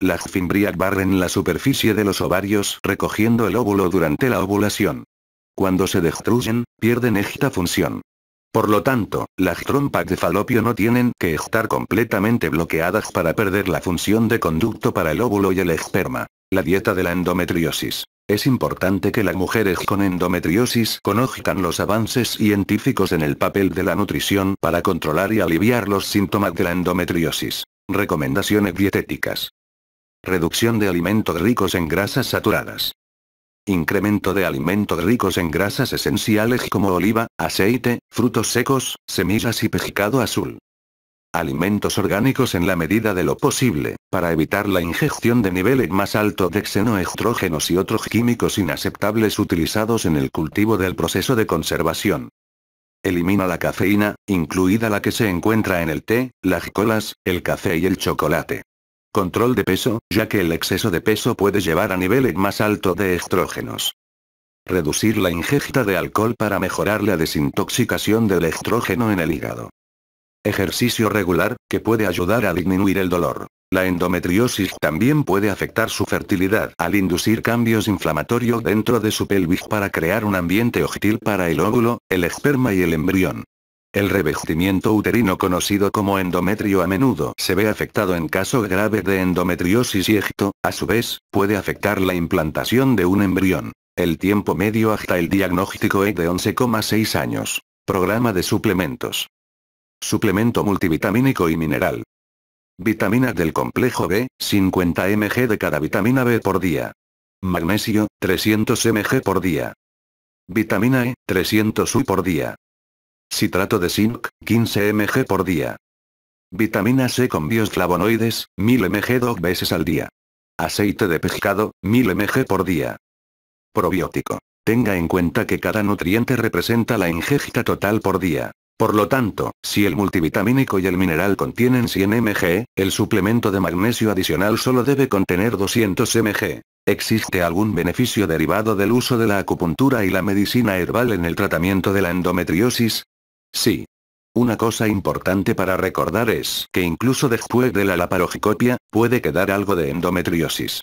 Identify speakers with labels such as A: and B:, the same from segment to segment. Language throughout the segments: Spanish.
A: Las fimbrias barren la superficie de los ovarios recogiendo el óvulo durante la ovulación. Cuando se destruyen, pierden esta función. Por lo tanto, las trompas de falopio no tienen que estar completamente bloqueadas para perder la función de conducto para el óvulo y el esperma. La dieta de la endometriosis. Es importante que las mujeres con endometriosis conozcan los avances científicos en el papel de la nutrición para controlar y aliviar los síntomas de la endometriosis. Recomendaciones dietéticas. Reducción de alimentos ricos en grasas saturadas. Incremento de alimentos ricos en grasas esenciales como oliva, aceite, frutos secos, semillas y pejicado azul. Alimentos orgánicos en la medida de lo posible, para evitar la ingestión de niveles más altos de xenoestrógenos y otros químicos inaceptables utilizados en el cultivo del proceso de conservación. Elimina la cafeína, incluida la que se encuentra en el té, las colas, el café y el chocolate. Control de peso, ya que el exceso de peso puede llevar a niveles más altos de estrógenos. Reducir la ingesta de alcohol para mejorar la desintoxicación del estrógeno en el hígado. Ejercicio regular, que puede ayudar a disminuir el dolor. La endometriosis también puede afectar su fertilidad al inducir cambios inflamatorios dentro de su pelvis para crear un ambiente hostil para el óvulo, el esperma y el embrión. El revestimiento uterino conocido como endometrio a menudo se ve afectado en caso grave de endometriosis y esto, a su vez, puede afectar la implantación de un embrión. El tiempo medio hasta el diagnóstico es de 11,6 años. Programa de suplementos. Suplemento multivitamínico y mineral. Vitaminas del complejo B, 50 mg de cada vitamina B por día. Magnesio, 300 mg por día. Vitamina E, 300 U por día. Citrato de zinc, 15 mg por día. Vitamina C con bioflavonoides, 1000 mg dos veces al día. Aceite de pescado, 1000 mg por día. Probiótico. Tenga en cuenta que cada nutriente representa la ingesta total por día. Por lo tanto, si el multivitamínico y el mineral contienen 100 mg, el suplemento de magnesio adicional solo debe contener 200 mg. ¿Existe algún beneficio derivado del uso de la acupuntura y la medicina herbal en el tratamiento de la endometriosis? Sí. Una cosa importante para recordar es que incluso después de la laparoscopia, puede quedar algo de endometriosis.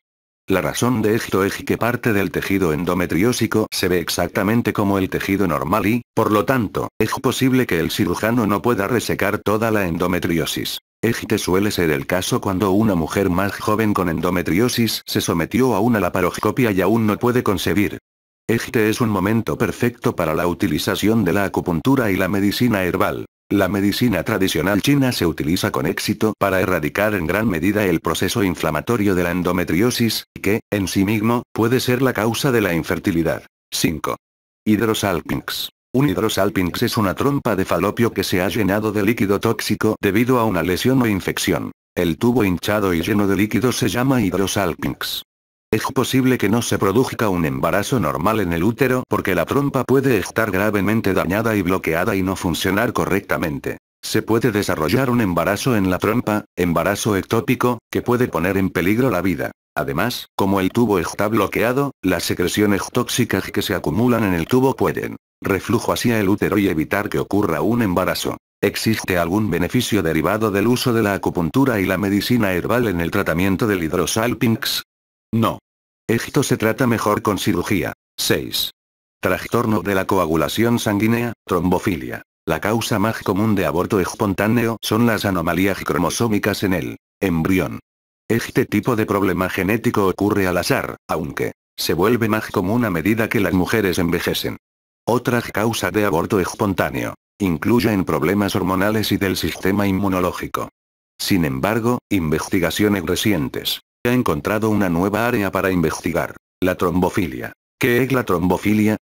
A: La razón de esto es que parte del tejido endometriósico se ve exactamente como el tejido normal y, por lo tanto, es posible que el cirujano no pueda resecar toda la endometriosis. Este suele ser el caso cuando una mujer más joven con endometriosis se sometió a una laparoscopia y aún no puede concebir. Este es un momento perfecto para la utilización de la acupuntura y la medicina herbal. La medicina tradicional china se utiliza con éxito para erradicar en gran medida el proceso inflamatorio de la endometriosis, que, en sí mismo, puede ser la causa de la infertilidad. 5. Hidrosalpinx. Un hidrosalpinx es una trompa de falopio que se ha llenado de líquido tóxico debido a una lesión o infección. El tubo hinchado y lleno de líquido se llama hidrosalpinx. Es posible que no se produzca un embarazo normal en el útero porque la trompa puede estar gravemente dañada y bloqueada y no funcionar correctamente. Se puede desarrollar un embarazo en la trompa, embarazo ectópico, que puede poner en peligro la vida. Además, como el tubo está bloqueado, las secreciones tóxicas que se acumulan en el tubo pueden reflujo hacia el útero y evitar que ocurra un embarazo. ¿Existe algún beneficio derivado del uso de la acupuntura y la medicina herbal en el tratamiento del hidrosalpinx? No. Esto se trata mejor con cirugía. 6. Trastorno de la coagulación sanguínea, trombofilia. La causa más común de aborto espontáneo son las anomalías cromosómicas en el embrión. Este tipo de problema genético ocurre al azar, aunque se vuelve más común a medida que las mujeres envejecen. Otra causa de aborto espontáneo en problemas hormonales y del sistema inmunológico. Sin embargo, investigaciones recientes ha encontrado una nueva área para investigar. La trombofilia. ¿Qué es la trombofilia?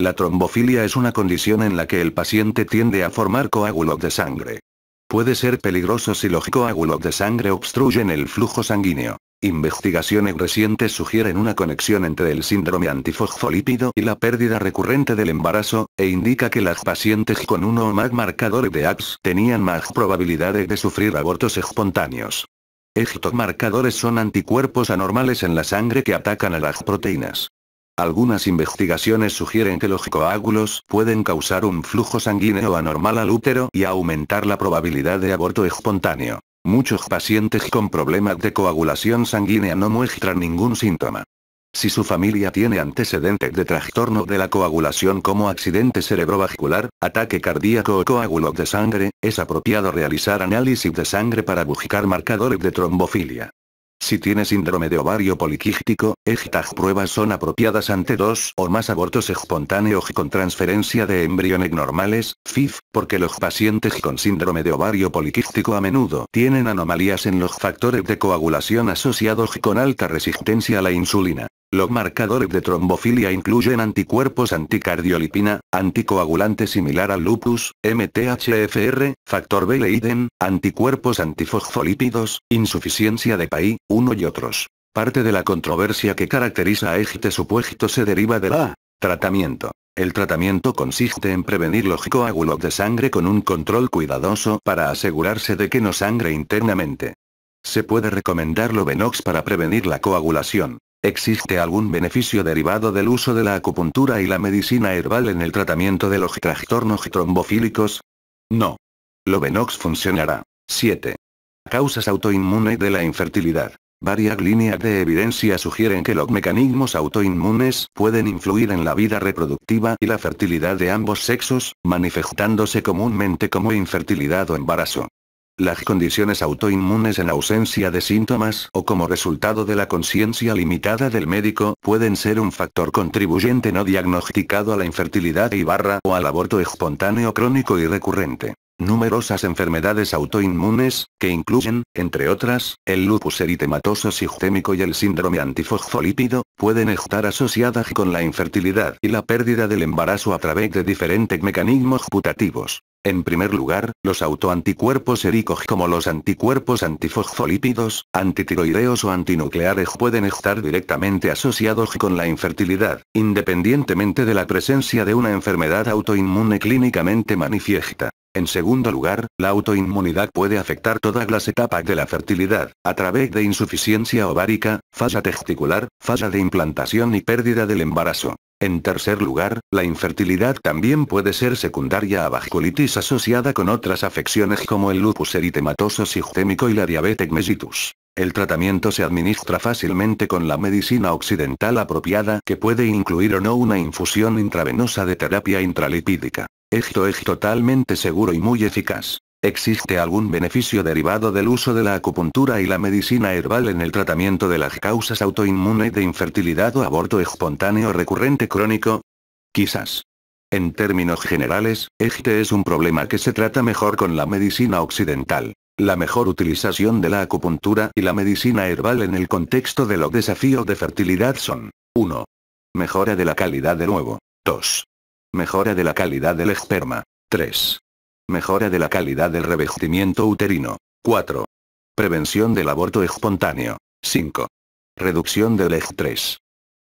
A: La trombofilia es una condición en la que el paciente tiende a formar coágulos de sangre. Puede ser peligroso si los coágulos de sangre obstruyen el flujo sanguíneo. Investigaciones recientes sugieren una conexión entre el síndrome antifosfolípido y la pérdida recurrente del embarazo, e indica que las pacientes con uno o más marcadores de APS tenían más probabilidades de sufrir abortos espontáneos. Estos marcadores son anticuerpos anormales en la sangre que atacan a las proteínas. Algunas investigaciones sugieren que los coágulos pueden causar un flujo sanguíneo anormal al útero y aumentar la probabilidad de aborto espontáneo. Muchos pacientes con problemas de coagulación sanguínea no muestran ningún síntoma. Si su familia tiene antecedentes de trastorno de la coagulación como accidente cerebrovascular, ataque cardíaco o coágulo de sangre, es apropiado realizar análisis de sangre para buscar marcadores de trombofilia. Si tiene síndrome de ovario poliquístico, estas pruebas son apropiadas ante dos o más abortos espontáneos con transferencia de embriones normales, FIF, porque los pacientes con síndrome de ovario poliquístico a menudo tienen anomalías en los factores de coagulación asociados con alta resistencia a la insulina. Los marcadores de trombofilia incluyen anticuerpos anticardiolipina, anticoagulante similar al lupus, MTHFR, factor B Leiden, anticuerpos antifosfolípidos, insuficiencia de PAI, uno y otros. Parte de la controversia que caracteriza a este supuesto se deriva de la tratamiento. El tratamiento consiste en prevenir los coágulos de sangre con un control cuidadoso para asegurarse de que no sangre internamente. Se puede recomendar Lovenox para prevenir la coagulación. ¿Existe algún beneficio derivado del uso de la acupuntura y la medicina herbal en el tratamiento de los trastornos trombofílicos? No. Lovenox funcionará. 7. Causas autoinmunes de la infertilidad. Varias líneas de evidencia sugieren que los mecanismos autoinmunes pueden influir en la vida reproductiva y la fertilidad de ambos sexos, manifestándose comúnmente como infertilidad o embarazo. Las condiciones autoinmunes en ausencia de síntomas o como resultado de la conciencia limitada del médico pueden ser un factor contribuyente no diagnosticado a la infertilidad y barra o al aborto espontáneo crónico y recurrente. Numerosas enfermedades autoinmunes, que incluyen, entre otras, el lupus eritematoso sistémico y el síndrome antifosfolípido, pueden estar asociadas con la infertilidad y la pérdida del embarazo a través de diferentes mecanismos putativos. En primer lugar, los autoanticuerpos ericos como los anticuerpos antifosfolípidos, antitiroideos o antinucleares pueden estar directamente asociados con la infertilidad, independientemente de la presencia de una enfermedad autoinmune clínicamente manifiesta. En segundo lugar, la autoinmunidad puede afectar todas las etapas de la fertilidad, a través de insuficiencia ovárica, falla testicular, falla de implantación y pérdida del embarazo. En tercer lugar, la infertilidad también puede ser secundaria a vasculitis asociada con otras afecciones como el lupus eritematoso sistémico y la diabetes mellitus. El tratamiento se administra fácilmente con la medicina occidental apropiada que puede incluir o no una infusión intravenosa de terapia intralipídica. Esto es totalmente seguro y muy eficaz. ¿Existe algún beneficio derivado del uso de la acupuntura y la medicina herbal en el tratamiento de las causas autoinmunes de infertilidad o aborto espontáneo recurrente crónico? Quizás. En términos generales, este es un problema que se trata mejor con la medicina occidental. La mejor utilización de la acupuntura y la medicina herbal en el contexto de los desafíos de fertilidad son 1. Mejora de la calidad del huevo. 2. Mejora de la calidad del esperma. 3. Mejora de la calidad del revestimiento uterino. 4. Prevención del aborto espontáneo. 5. Reducción del estrés.